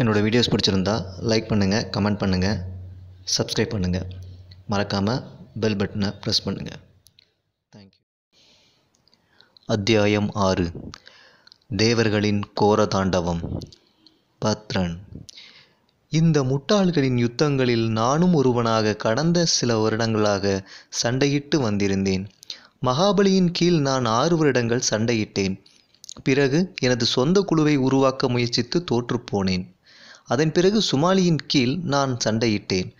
என்னோடய வீடியோஸ் பிடிச்சிருந்தா லைக் பண்ணுங்கள் கமெண்ட் பண்ணுங்கள் சப்ஸ்கிரைப் பண்ணுங்கள் மறக்காமல் பெல் பட்டனை ப்ரெஸ் பண்ணுங்கள் தேங்க்யூ அத்தியாயம் ஆறு தேவர்களின் கோர தாண்டவம் பத்ரன் இந்த முட்டாள்களின் யுத்தங்களில் நானும் ஒருவனாக கடந்த சில வருடங்களாக சண்டையிட்டு வந்திருந்தேன் மகாபலியின் கீழ் நான் ஆறு வருடங்கள் சண்டையிட்டேன் பிறகு எனது சொந்த குழுவை உருவாக்க முயற்சித்து தோற்றுப்போனேன் அதன் பிறகு சுமாலியின் கீழ் நான் சண்டையிட்டேன்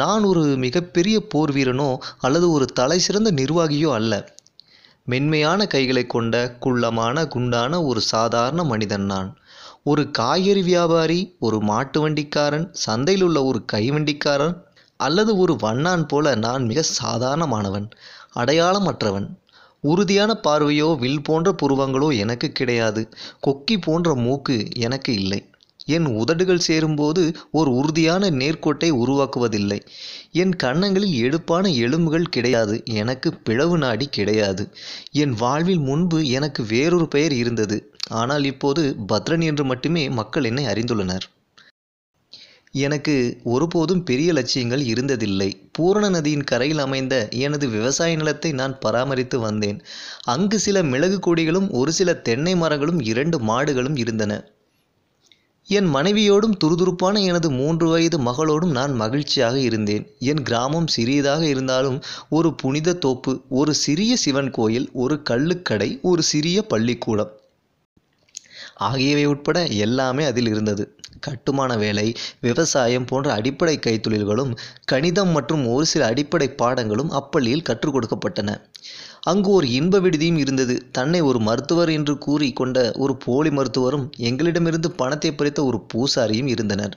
நான் ஒரு மிகப்பெரிய போர் வீரனோ அல்லது ஒரு தலை சிறந்த நிர்வாகியோ அல்ல மென்மையான கைகளை கொண்ட குள்ளமான குண்டான ஒரு சாதாரண மனிதன் நான் ஒரு காய்கறி வியாபாரி ஒரு மாட்டு வண்டிக்காரன் சந்தையில் உள்ள ஒரு கைவண்டிக்காரன் அல்லது ஒரு வண்ணான் போல நான் மிக சாதாரணமானவன் அடையாளமற்றவன் உறுதியான பார்வையோ வில் போன்ற புருவங்களோ எனக்கு கிடையாது கொக்கி போன்ற மூக்கு எனக்கு இல்லை என் உதடுகள் சேரும்போது ஒரு உறுதியான நேர்கோட்டை உருவாக்குவதில்லை என் கன்னங்களில் எடுப்பான எலும்புகள் கிடையாது எனக்கு பிளவு நாடி கிடையாது என் வாழ்வில் முன்பு எனக்கு வேறொரு பெயர் இருந்தது ஆனால் இப்போது பத்ரன் என்று மட்டுமே மக்கள் என்னை அறிந்துள்ளனர் எனக்கு ஒருபோதும் பெரிய லட்சியங்கள் இருந்ததில்லை பூரண நதியின் கரையில் அமைந்த எனது விவசாய நிலத்தை நான் பராமரித்து வந்தேன் அங்கு சில மிளகு கொடிகளும் ஒரு சில தென்னை மரங்களும் இரண்டு மாடுகளும் இருந்தன என் மனைவியோடும் துருதுருப்பான எனது மூன்று வயது மகளோடும் நான் மகிழ்ச்சியாக இருந்தேன் என் கிராமம் சிறியதாக இருந்தாலும் ஒரு புனித தோப்பு ஒரு சிறிய சிவன் கோயில் ஒரு கள்ளுக்கடை ஒரு சிறிய பள்ளிக்கூடம் ஆகியவை உட்பட எல்லாமே அதில் இருந்தது கட்டுமான வேலை விவசாயம் போன்ற அடிப்படை கைத்தொழில்களும் கணிதம் மற்றும் ஒரு சில அடிப்படை பாடங்களும் அப்பள்ளியில் கற்றுக் கொடுக்கப்பட்டன அங்கு ஒரு இன்ப விடுதியும் இருந்தது தன்னை ஒரு மருத்துவர் என்று கூறி கொண்ட ஒரு போலி மருத்துவரும் எங்களிடமிருந்து பணத்தை பறித்த ஒரு பூசாரியும் இருந்தனர்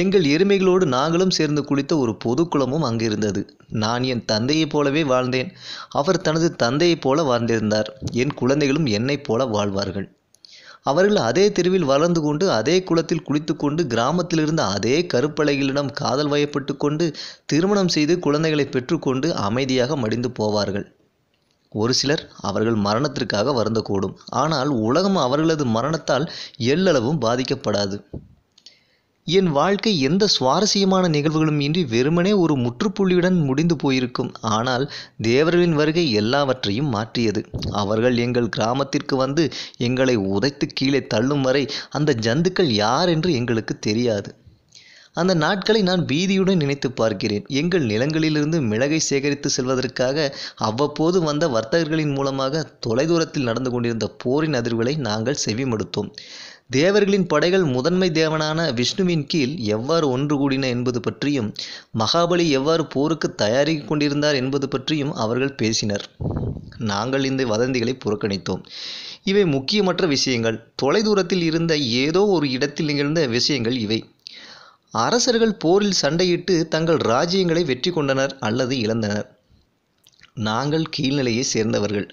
எங்கள் எருமைகளோடு நாங்களும் சேர்ந்து குளித்த ஒரு பொதுக்குளமும் அங்கிருந்தது நான் என் தந்தையைப் போலவே வாழ்ந்தேன் அவர் தனது தந்தையைப் போல வாழ்ந்திருந்தார் என் குழந்தைகளும் என்னைப் போல வாழ்வார்கள் அவர்கள் அதே தெருவில் வளர்ந்து கொண்டு அதே குளத்தில் குளித்து கொண்டு கிராமத்தில் இருந்த அதே கருப்பலைகளிடம் காதல் வயப்பட்டு கொண்டு திருமணம் செய்து குழந்தைகளை பெற்றுக்கொண்டு அமைதியாக மடிந்து போவார்கள் ஒரு சிலர் அவர்கள் மரணத்திற்காக வருந்தக்கூடும் ஆனால் உலகம் அவர்களது மரணத்தால் எல்லளவும் பாதிக்கப்படாது என் வாழ்க்கை எந்த சுவாரஸ்யமான நிகழ்வுகளும் இன்றி வெறுமனே ஒரு முற்றுப்புள்ளியுடன் முடிந்து போயிருக்கும் ஆனால் தேவர்களின் வருகை எல்லாவற்றையும் மாற்றியது அவர்கள் எங்கள் கிராமத்திற்கு வந்து எங்களை உதைத்து கீழே தள்ளும் வரை அந்த ஜந்துக்கள் யார் என்று எங்களுக்கு தெரியாது அந்த நாட்களை நான் பீதியுடன் நினைத்து பார்க்கிறேன் எங்கள் நிலங்களிலிருந்து மிளகை சேகரித்து செல்வதற்காக அவ்வப்போது வந்த வர்த்தகர்களின் மூலமாக தொலைதூரத்தில் நடந்து கொண்டிருந்த போரின் அதிர்வுகளை நாங்கள் செவிமடுத்தோம் தேவர்களின் படைகள் முதன்மை தேவனான விஷ்ணுவின் கீழ் எவ்வாறு ஒன்று கூடின என்பது பற்றியும் மகாபலி எவ்வாறு போருக்கு தயாரிக் கொண்டிருந்தார் என்பது பற்றியும் அவர்கள் பேசினர் நாங்கள் இந்த வதந்திகளை புறக்கணித்தோம் இவை முக்கியமற்ற விஷயங்கள் தொலைதூரத்தில் இருந்த ஏதோ ஒரு இடத்தில் நிகழ்ந்த விஷயங்கள் இவை அரசர்கள் போரில் சண்டையிட்டு தங்கள் ராஜ்யங்களை வெற்றி கொண்டனர் அல்லது இழந்தனர் நாங்கள் கீழ்நிலையை சேர்ந்தவர்கள்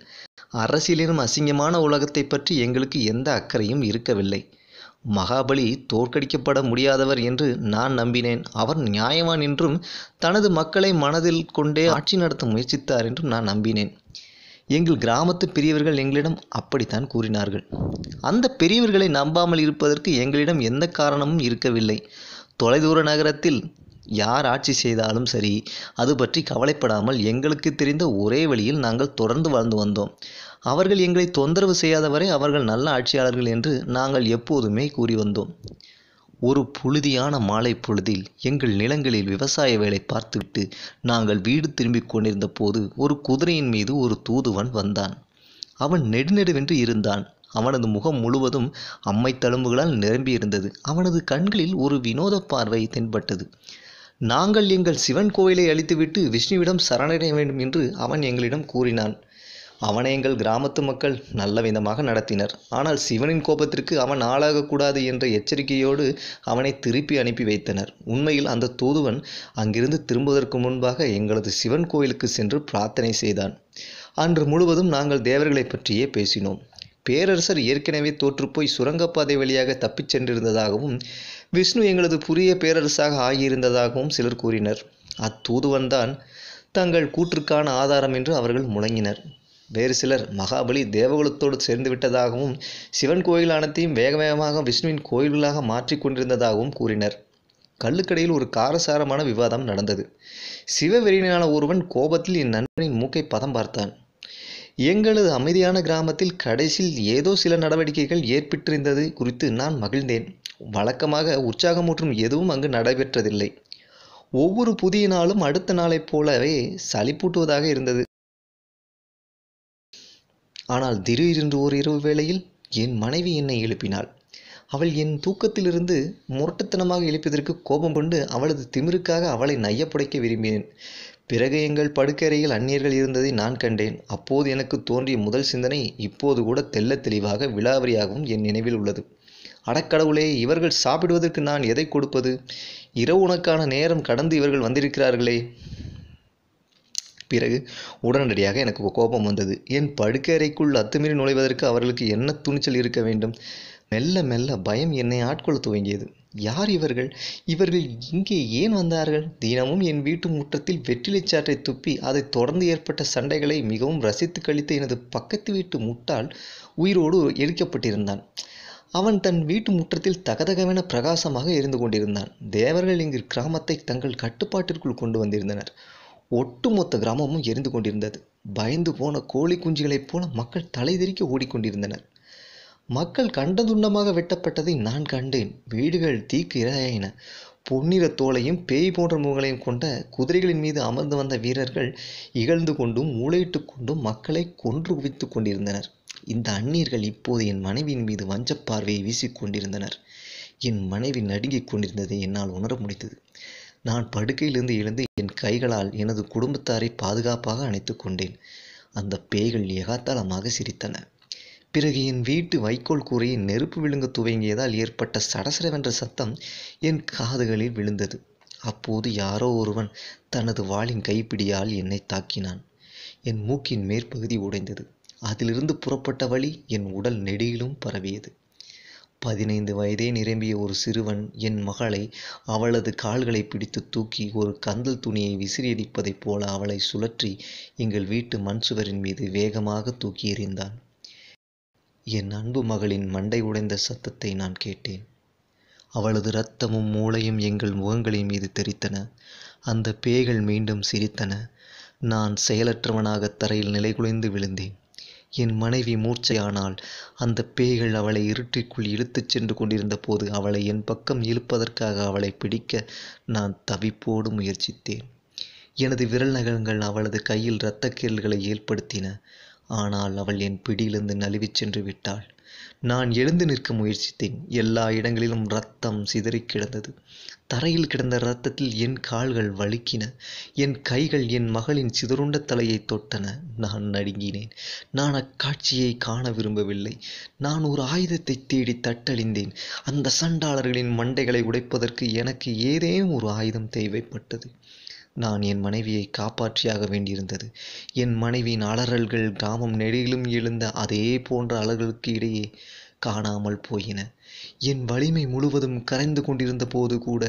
அரசியலிலும் அசிங்கமான உலகத்தை பற்றி எங்களுக்கு எந்த அக்கறையும் இருக்கவில்லை மகாபலி தோற்கடிக்கப்பட முடியாதவர் என்று நான் நம்பினேன் அவர் நியாயவான் என்றும் தனது மக்களை மனதில் கொண்டே ஆட்சி நடத்த முயற்சித்தார் என்றும் நான் நம்பினேன் எங்கள் கிராமத்து பெரியவர்கள் எங்களிடம் அப்படித்தான் கூறினார்கள் அந்த பெரியவர்களை நம்பாமல் இருப்பதற்கு எங்களிடம் எந்த காரணமும் இருக்கவில்லை தொலைதூர நகரத்தில் யார் ஆட்சி செய்தாலும் சரி அது பற்றி கவலைப்படாமல் எங்களுக்கு தெரிந்த ஒரே வழியில் நாங்கள் தொடர்ந்து வாழ்ந்து வந்தோம் அவர்கள் எங்களை தொந்தரவு செய்யாதவரை அவர்கள் நல்ல ஆட்சியாளர்கள் என்று நாங்கள் எப்போதுமே கூறி வந்தோம் ஒரு புழுதியான மாலை பொழுதில் எங்கள் நிலங்களில் விவசாய வேலை பார்த்துவிட்டு நாங்கள் வீடு திரும்பிக் கொண்டிருந்த போது ஒரு குதிரையின் மீது ஒரு தூதுவன் வந்தான் அவன் நெடுநெடுவென்று இருந்தான் அவனது முகம் முழுவதும் அம்மை தழும்புகளால் நிரம்பியிருந்தது அவனது கண்களில் ஒரு வினோத பார்வை தென்பட்டது நாங்கள் எங்கள் சிவன் கோயிலை அழித்துவிட்டு விஷ்ணுவிடம் சரணடைய வேண்டும் என்று அவன் எங்களிடம் கூறினான் அவனை எங்கள் கிராமத்து மக்கள் நல்ல விதமாக நடத்தினர் ஆனால் சிவனின் கோபத்திற்கு அவன் ஆளாகக்கூடாது என்ற எச்சரிக்கையோடு அவனை திருப்பி அனுப்பி வைத்தனர் உண்மையில் அந்த தூதுவன் அங்கிருந்து திரும்புவதற்கு முன்பாக எங்களது சிவன் கோயிலுக்கு சென்று பிரார்த்தனை செய்தான் அன்று முழுவதும் நாங்கள் தேவர்களை பற்றியே பேசினோம் பேரரசர் ஏற்கனவே தோற்றுப்போய் சுரங்கப்பாதை வழியாக தப்பிச் சென்றிருந்ததாகவும் விஷ்ணு எங்களது புதிய பேரரசாக ஆகியிருந்ததாகவும் சிலர் கூறினர் அத்தூதுவன்தான் தங்கள் கூற்றுக்கான ஆதாரம் என்று அவர்கள் முழங்கினர் வேறு சிலர் மகாபலி தேவகுலத்தோடு சேர்ந்து விட்டதாகவும் சிவன் கோயில் அனைத்தையும் வேக வேகமாக விஷ்ணுவின் கோயில்களாக மாற்றி கொண்டிருந்ததாகவும் கூறினர் கல்லுக்கடையில் ஒரு காரசாரமான விவாதம் நடந்தது சிவவெறியினான ஒருவன் கோபத்தில் என் நண்பனின் மூக்கை பதம் பார்த்தான் எங்களது அமைதியான கிராமத்தில் கடைசியில் ஏதோ சில நடவடிக்கைகள் ஏற்பட்டிருந்தது குறித்து நான் மகிழ்ந்தேன் வழக்கமாக உற்சாகமூற்றும் எதுவும் அங்கு நடைபெற்றதில்லை ஒவ்வொரு புதிய நாளும் அடுத்த நாளைப் போலவே சளிப்பூட்டுவதாக இருந்தது ஆனால் திடீரென்று ஒரு இரவு வேளையில் என் மனைவி என்னை எழுப்பினாள் அவள் என் தூக்கத்திலிருந்து முரட்டுத்தனமாக எழுப்பியதற்கு கோபம் கொண்டு அவளது திமிருக்காக அவளை நையப்புடைக்க விரும்பினேன் பிறகு எங்கள் படுக்கறையில் அந்நியர்கள் இருந்ததை நான் கண்டேன் அப்போது எனக்கு தோன்றிய முதல் சிந்தனை இப்போது கூட தெல்ல தெளிவாக விழாவரியாகவும் என் நினைவில் உள்ளது அடக்கடவுளே இவர்கள் சாப்பிடுவதற்கு நான் எதை கொடுப்பது இரவு உனக்கான நேரம் கடந்து இவர்கள் வந்திருக்கிறார்களே பிறகு உடனடியாக எனக்கு கோபம் வந்தது என் படுக்கறைக்குள் அத்துமீறி நுழைவதற்கு அவர்களுக்கு என்ன துணிச்சல் இருக்க வேண்டும் மெல்ல மெல்ல பயம் என்னை ஆட்கொள்ள துவங்கியது யார் இவர்கள் இவர்கள் இங்கே ஏன் வந்தார்கள் தினமும் என் வீட்டு முற்றத்தில் வெற்றிலைச் சாற்றை துப்பி அதை தொடர்ந்து ஏற்பட்ட சண்டைகளை மிகவும் ரசித்து கழித்த எனது பக்கத்து வீட்டு முட்டால் உயிரோடு எரிக்கப்பட்டிருந்தான் அவன் தன் வீட்டு முற்றத்தில் தகதகவென பிரகாசமாக இருந்து கொண்டிருந்தான் தேவர்கள் இங்கு கிராமத்தை தங்கள் கட்டுப்பாட்டிற்குள் கொண்டு வந்திருந்தனர் ஒட்டுமொத்த கிராமமும் எரிந்து கொண்டிருந்தது பயந்து போன கோழி குஞ்சுகளைப் போல மக்கள் தலைதெறிக்க ஓடிக்கொண்டிருந்தனர் மக்கள் கண்டதுண்டமாக வெட்டப்பட்டதை நான் கண்டேன் வீடுகள் தீக்கு இரையாயின பொன்னிற தோலையும் பேய் போன்ற முகங்களையும் கொண்ட குதிரைகளின் மீது அமர்ந்து வந்த வீரர்கள் இகழ்ந்து கொண்டும் மூளையிட்டு கொண்டும் மக்களை கொன்று குவித்து கொண்டிருந்தனர் இந்த அந்நியர்கள் இப்போது என் மனைவியின் மீது பார்வையை வீசிக் கொண்டிருந்தனர் என் மனைவி நடுங்கிக் கொண்டிருந்ததை என்னால் உணர முடிந்தது நான் படுக்கையிலிருந்து எழுந்து என் கைகளால் எனது குடும்பத்தாரை பாதுகாப்பாக அணைத்து கொண்டேன் அந்த பேய்கள் ஏகாத்தாளமாக சிரித்தன பிறகு என் வீட்டு வைக்கோல் கூரையை நெருப்பு விழுங்க துவங்கியதால் ஏற்பட்ட சடசடவென்ற சத்தம் என் காதுகளில் விழுந்தது அப்போது யாரோ ஒருவன் தனது வாளின் கைப்பிடியால் என்னை தாக்கினான் என் மூக்கின் மேற்பகுதி உடைந்தது அதிலிருந்து புறப்பட்ட வழி என் உடல் நெடியிலும் பரவியது பதினைந்து வயதே நிரம்பிய ஒரு சிறுவன் என் மகளை அவளது கால்களை பிடித்து தூக்கி ஒரு கந்தல் துணியை விசிறியடிப்பதைப் போல அவளை சுழற்றி எங்கள் வீட்டு மண் சுவரின் மீது வேகமாக தூக்கி எறிந்தான் என் அன்பு மகளின் மண்டை உடைந்த சத்தத்தை நான் கேட்டேன் அவளது இரத்தமும் மூளையும் எங்கள் முகங்களின் மீது தெரித்தன அந்த பேய்கள் மீண்டும் சிரித்தன நான் செயலற்றவனாக தரையில் நிலைகுலைந்து விழுந்தேன் என் மனைவி மூர்ச்சையானால் அந்த பேய்கள் அவளை இருட்டிற்குள் இழுத்துச் சென்று கொண்டிருந்த போது அவளை என் பக்கம் இழுப்பதற்காக அவளை பிடிக்க நான் தவிப்போடு முயற்சித்தேன் எனது விரல் நகங்கள் அவளது கையில் இரத்தக்கீரல்களை ஏற்படுத்தின ஆனால் அவள் என் பிடியிலிருந்து நழுவிச் சென்று விட்டாள் நான் எழுந்து நிற்க முயற்சித்தேன் எல்லா இடங்களிலும் ரத்தம் சிதறி கிடந்தது தரையில் கிடந்த இரத்தத்தில் என் கால்கள் வழுக்கின என் கைகள் என் மகளின் சிதறுண்ட தலையை தொட்டன நான் நடுங்கினேன் நான் அக்காட்சியை காண விரும்பவில்லை நான் ஒரு ஆயுதத்தை தேடி தட்டழிந்தேன் அந்த சண்டாளர்களின் மண்டைகளை உடைப்பதற்கு எனக்கு ஏதேனும் ஒரு ஆயுதம் தேவைப்பட்டது நான் என் மனைவியை காப்பாற்றியாக வேண்டியிருந்தது என் மனைவியின் அலறல்கள் கிராமம் நெடிலும் எழுந்த அதே போன்ற அலறல்களுக்கு இடையே காணாமல் போயின என் வலிமை முழுவதும் கரைந்து கொண்டிருந்த போது கூட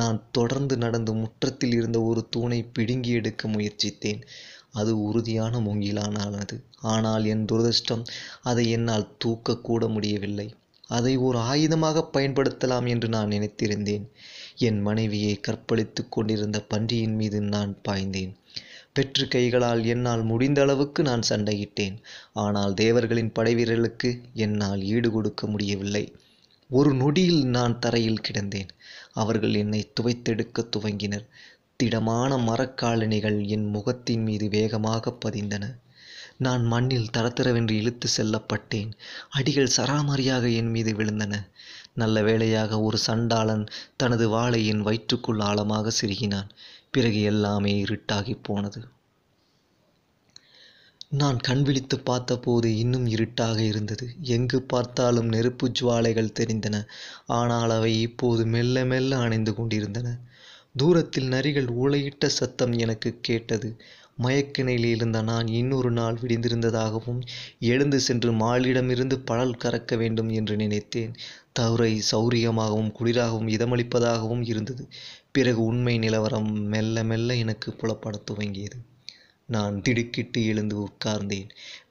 நான் தொடர்ந்து நடந்து முற்றத்தில் இருந்த ஒரு தூணை பிடுங்கி எடுக்க முயற்சித்தேன் அது உறுதியான மூங்கிலானது ஆனால் என் துரதிருஷ்டம் அதை என்னால் தூக்கக்கூட முடியவில்லை அதை ஒரு ஆயுதமாக பயன்படுத்தலாம் என்று நான் நினைத்திருந்தேன் என் மனைவியை கற்பழித்து கொண்டிருந்த பன்றியின் மீது நான் பாய்ந்தேன் பெற்று கைகளால் என்னால் முடிந்த அளவுக்கு நான் சண்டையிட்டேன் ஆனால் தேவர்களின் படைவீரர்களுக்கு என்னால் ஈடு கொடுக்க முடியவில்லை ஒரு நொடியில் நான் தரையில் கிடந்தேன் அவர்கள் என்னை துவைத்தெடுக்க துவங்கினர் திடமான மரக்காலணிகள் என் முகத்தின் மீது வேகமாக பதிந்தன நான் மண்ணில் தரத்தரவென்று இழுத்து செல்லப்பட்டேன் அடிகள் சராமரியாக என் மீது விழுந்தன நல்ல வேளையாக ஒரு சண்டாளன் தனது வாளையின் வயிற்றுக்குள் ஆழமாக சிறுகினான் பிறகு எல்லாமே இருட்டாகி போனது நான் கண் விழித்து பார்த்தபோது இன்னும் இருட்டாக இருந்தது எங்கு பார்த்தாலும் நெருப்பு ஜுவாலைகள் தெரிந்தன ஆனால் அவை இப்போது மெல்ல மெல்ல அணைந்து கொண்டிருந்தன தூரத்தில் நரிகள் ஊளையிட்ட சத்தம் எனக்கு கேட்டது மயக்க இருந்த நான் இன்னொரு நாள் விடிந்திருந்ததாகவும் எழுந்து சென்று மாலிடமிருந்து பழல் கறக்க வேண்டும் என்று நினைத்தேன் தவறை சௌரியமாகவும் குளிராகவும் இதமளிப்பதாகவும் இருந்தது பிறகு உண்மை நிலவரம் மெல்ல மெல்ல எனக்கு புலப்படத் துவங்கியது நான் திடுக்கிட்டு எழுந்து உட்கார்ந்தேன்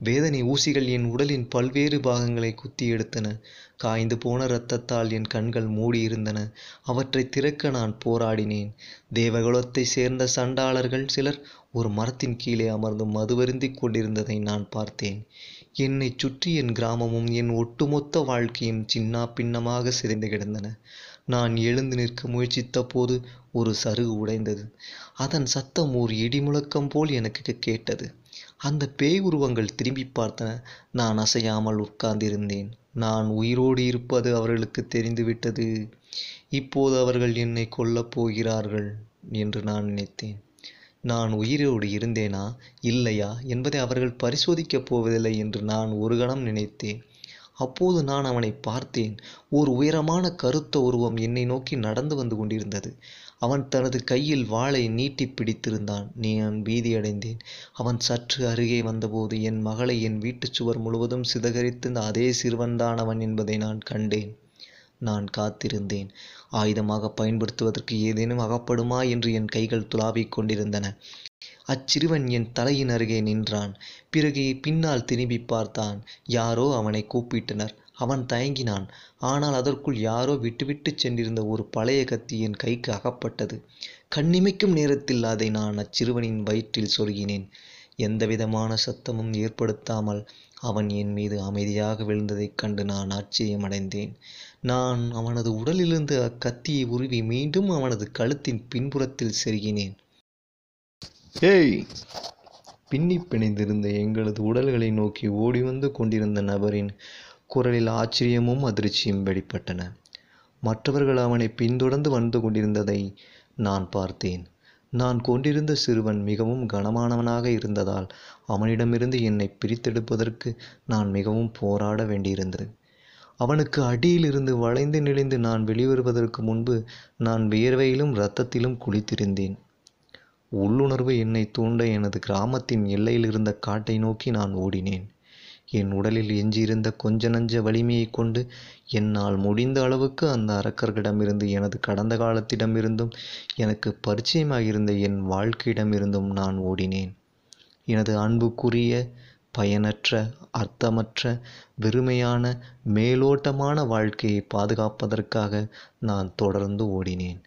வேதனை ஊசிகள் என் உடலின் பல்வேறு பாகங்களை குத்தி எடுத்தன காய்ந்து போன இரத்தத்தால் என் கண்கள் மூடியிருந்தன அவற்றை திறக்க நான் போராடினேன் தேவகுலத்தை சேர்ந்த சண்டாளர்கள் சிலர் ஒரு மரத்தின் கீழே அமர்ந்து மதுவருந்தி கொண்டிருந்ததை நான் பார்த்தேன் என்னை சுற்றி என் கிராமமும் என் ஒட்டுமொத்த வாழ்க்கையும் சின்னா பின்னமாக சிதைந்து கிடந்தன நான் எழுந்து நிற்க முயற்சித்த போது ஒரு சருகு உடைந்தது அதன் சத்தம் ஒரு இடிமுழக்கம் போல் எனக்கு கேட்டது அந்த பேய் உருவங்கள் திரும்பி பார்த்தன நான் அசையாமல் உட்கார்ந்திருந்தேன் நான் உயிரோடு இருப்பது அவர்களுக்கு தெரிந்துவிட்டது இப்போது அவர்கள் என்னை கொல்லப் போகிறார்கள் என்று நான் நினைத்தேன் நான் உயிரோடு இருந்தேனா இல்லையா என்பதை அவர்கள் பரிசோதிக்கப் போவதில்லை என்று நான் ஒரு கணம் நினைத்தேன் அப்போது நான் அவனை பார்த்தேன் ஓர் உயரமான கருத்த உருவம் என்னை நோக்கி நடந்து வந்து கொண்டிருந்தது அவன் தனது கையில் வாளை நீட்டி பிடித்திருந்தான் நீ நான் பீதியடைந்தேன் அவன் சற்று அருகே வந்தபோது என் மகளை என் வீட்டுச் சுவர் முழுவதும் சிதகரித்த அதே சிறுவன்தான் அவன் என்பதை நான் கண்டேன் நான் காத்திருந்தேன் ஆயுதமாக பயன்படுத்துவதற்கு ஏதேனும் அகப்படுமா என்று என் கைகள் துளாவிக் கொண்டிருந்தன அச்சிறுவன் என் தலையின் அருகே நின்றான் பிறகு பின்னால் திரும்பி பார்த்தான் யாரோ அவனை கூப்பிட்டனர் அவன் தயங்கினான் ஆனால் அதற்குள் யாரோ விட்டுவிட்டு சென்றிருந்த ஒரு பழைய கத்தி என் கைக்கு அகப்பட்டது கண்ணிமைக்கும் நேரத்தில் அதை நான் அச்சிறுவனின் வயிற்றில் சொருகினேன் எந்தவிதமான சத்தமும் ஏற்படுத்தாமல் அவன் என் மீது அமைதியாக விழுந்ததைக் கண்டு நான் ஆச்சரியமடைந்தேன் நான் அவனது உடலிலிருந்து அக்கத்தியை உருவி மீண்டும் அவனது கழுத்தின் பின்புறத்தில் செருகினேன் ஏய் பின்னி பிணைந்திருந்த எங்களது உடல்களை நோக்கி ஓடி வந்து கொண்டிருந்த நபரின் குரலில் ஆச்சரியமும் அதிர்ச்சியும் வெளிப்பட்டன மற்றவர்கள் அவனை பின்தொடர்ந்து வந்து கொண்டிருந்ததை நான் பார்த்தேன் நான் கொண்டிருந்த சிறுவன் மிகவும் கனமானவனாக இருந்ததால் அவனிடமிருந்து என்னை பிரித்தெடுப்பதற்கு நான் மிகவும் போராட வேண்டியிருந்தது அவனுக்கு அடியிலிருந்து வளைந்து நெளிந்து நான் வெளிவருவதற்கு முன்பு நான் வியர்வையிலும் இரத்தத்திலும் குளித்திருந்தேன் உள்ளுணர்வு என்னை தூண்ட எனது கிராமத்தின் எல்லையில் இருந்த காட்டை நோக்கி நான் ஓடினேன் என் உடலில் எஞ்சியிருந்த கொஞ்ச நஞ்ச வலிமையை கொண்டு என்னால் முடிந்த அளவுக்கு அந்த அரக்கர்களிடமிருந்து எனது கடந்த காலத்திடமிருந்தும் எனக்கு பரிச்சயமாகியிருந்த என் வாழ்க்கையிடமிருந்தும் நான் ஓடினேன் எனது அன்புக்குரிய பயனற்ற அர்த்தமற்ற வெறுமையான மேலோட்டமான வாழ்க்கையை பாதுகாப்பதற்காக நான் தொடர்ந்து ஓடினேன்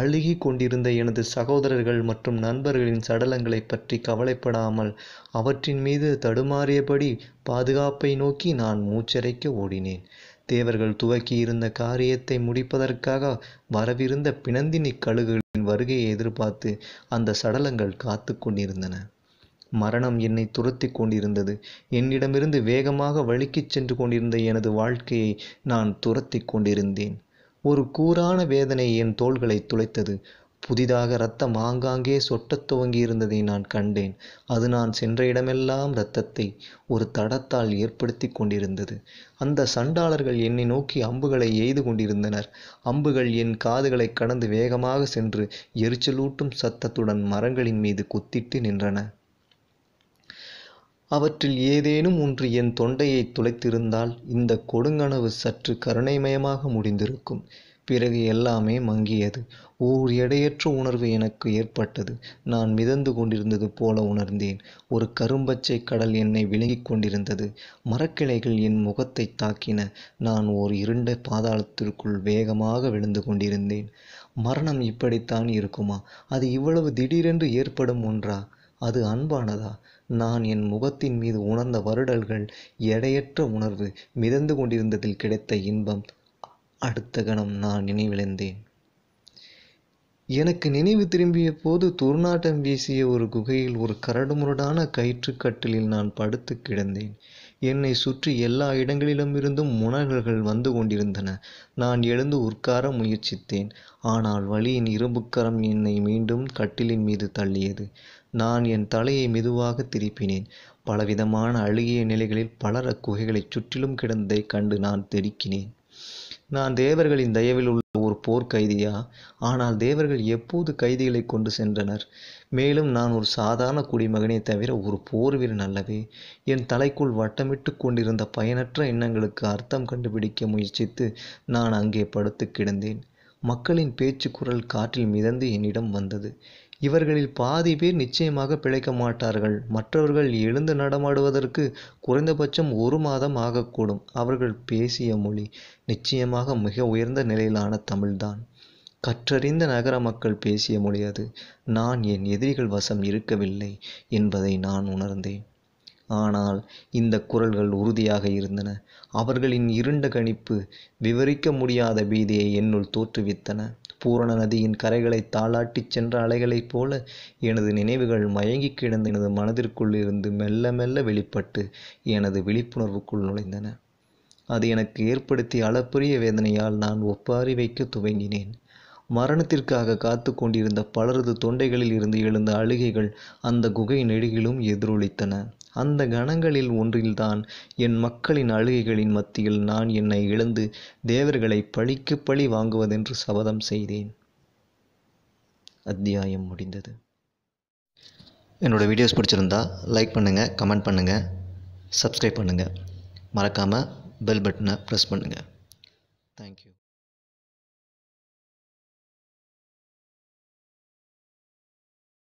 அழுகி கொண்டிருந்த எனது சகோதரர்கள் மற்றும் நண்பர்களின் சடலங்களை பற்றி கவலைப்படாமல் அவற்றின் மீது தடுமாறியபடி பாதுகாப்பை நோக்கி நான் மூச்சரைக்க ஓடினேன் தேவர்கள் துவக்கியிருந்த காரியத்தை முடிப்பதற்காக வரவிருந்த பிணந்தினி கழுகுகளின் வருகையை எதிர்பார்த்து அந்த சடலங்கள் காத்து கொண்டிருந்தன மரணம் என்னை துரத்தி கொண்டிருந்தது என்னிடமிருந்து வேகமாக வழுக்கிச் சென்று கொண்டிருந்த எனது வாழ்க்கையை நான் துரத்தி கொண்டிருந்தேன் ஒரு கூரான வேதனை என் தோள்களை துளைத்தது புதிதாக இரத்தம் ஆங்காங்கே சொட்டத் துவங்கியிருந்ததை நான் கண்டேன் அது நான் சென்ற இடமெல்லாம் இரத்தத்தை ஒரு தடத்தால் ஏற்படுத்தி கொண்டிருந்தது அந்த சண்டாளர்கள் என்னை நோக்கி அம்புகளை எய்து கொண்டிருந்தனர் அம்புகள் என் காதுகளை கடந்து வேகமாக சென்று எரிச்சலூட்டும் சத்தத்துடன் மரங்களின் மீது குத்திட்டு நின்றன அவற்றில் ஏதேனும் ஒன்று என் தொண்டையை துளைத்திருந்தால் இந்த கொடுங்கனவு சற்று கருணைமயமாக முடிந்திருக்கும் பிறகு எல்லாமே மங்கியது ஓர் எடையற்ற உணர்வு எனக்கு ஏற்பட்டது நான் மிதந்து கொண்டிருந்தது போல உணர்ந்தேன் ஒரு கரும்பச்சை கடல் என்னை விழுங்கிக் கொண்டிருந்தது மரக்கிளைகள் என் முகத்தை தாக்கின நான் ஓர் இருண்ட பாதாளத்திற்குள் வேகமாக விழுந்து கொண்டிருந்தேன் மரணம் இப்படித்தான் இருக்குமா அது இவ்வளவு திடீரென்று ஏற்படும் ஒன்றா அது அன்பானதா நான் என் முகத்தின் மீது உணர்ந்த வருடல்கள் எடையற்ற உணர்வு மிதந்து கொண்டிருந்ததில் கிடைத்த இன்பம் அடுத்த கணம் நான் நினைவிழந்தேன் எனக்கு நினைவு திரும்பிய போது துர்நாட்டம் வீசிய ஒரு குகையில் ஒரு கரடுமுரடான கயிற்றுக்கட்டிலில் நான் படுத்து கிடந்தேன் என்னை சுற்றி எல்லா இடங்களிலும் இருந்தும் முனகல்கள் வந்து கொண்டிருந்தன நான் எழுந்து உட்கார முயற்சித்தேன் ஆனால் வழியின் இரும்புக்கரம் என்னை மீண்டும் கட்டிலின் மீது தள்ளியது நான் என் தலையை மெதுவாக திருப்பினேன் பலவிதமான அழுகிய நிலைகளில் பலர குகைகளைச் சுற்றிலும் கிடந்ததைக் கண்டு நான் தெடுக்கினேன் நான் தேவர்களின் தயவில் உள்ள ஒரு போர்க்கைதியா கைதியா ஆனால் தேவர்கள் எப்போது கைதிகளை கொண்டு சென்றனர் மேலும் நான் ஒரு சாதாரண குடிமகனே தவிர ஒரு போர் வீரன் அல்லவே என் தலைக்குள் வட்டமிட்டு கொண்டிருந்த பயனற்ற எண்ணங்களுக்கு அர்த்தம் கண்டுபிடிக்க முயற்சித்து நான் அங்கே படுத்து கிடந்தேன் மக்களின் பேச்சு குரல் காற்றில் மிதந்து என்னிடம் வந்தது இவர்களில் பாதி பேர் நிச்சயமாக பிழைக்க மாட்டார்கள் மற்றவர்கள் எழுந்து நடமாடுவதற்கு குறைந்தபட்சம் ஒரு மாதம் ஆகக்கூடும் அவர்கள் பேசிய மொழி நிச்சயமாக மிக உயர்ந்த நிலையிலான தமிழ்தான் கற்றறிந்த நகர மக்கள் பேசிய மொழி அது நான் என் எதிரிகள் வசம் இருக்கவில்லை என்பதை நான் உணர்ந்தேன் ஆனால் இந்த குரல்கள் உறுதியாக இருந்தன அவர்களின் இருண்ட கணிப்பு விவரிக்க முடியாத பீதியை என்னுள் தோற்றுவித்தன பூரண நதியின் கரைகளை தாளாட்டிச் சென்ற அலைகளைப் போல எனது நினைவுகள் மயங்கிக் கிடந்த எனது மனதிற்குள் இருந்து மெல்ல மெல்ல வெளிப்பட்டு எனது விழிப்புணர்வுக்குள் நுழைந்தன அது எனக்கு ஏற்படுத்திய அளப்பரிய வேதனையால் நான் ஒப்பாரி வைக்க துவங்கினேன் மரணத்திற்காக காத்து கொண்டிருந்த பலரது தொண்டைகளில் இருந்து எழுந்த அழுகைகள் அந்த குகை நெடுகிலும் எதிரொலித்தன அந்த கணங்களில் ஒன்றில்தான் என் மக்களின் அழுகைகளின் மத்தியில் நான் என்னை இழந்து தேவர்களை பழிக்கு பழி வாங்குவதென்று சபதம் செய்தேன் அத்தியாயம் முடிந்தது என்னோடய வீடியோஸ் பிடிச்சிருந்தா லைக் பண்ணுங்கள் கமெண்ட் பண்ணுங்கள் சப்ஸ்கிரைப் பண்ணுங்கள் மறக்காமல் பெல் பட்டனை ப்ரெஸ் பண்ணுங்கள் தேங்க்யூ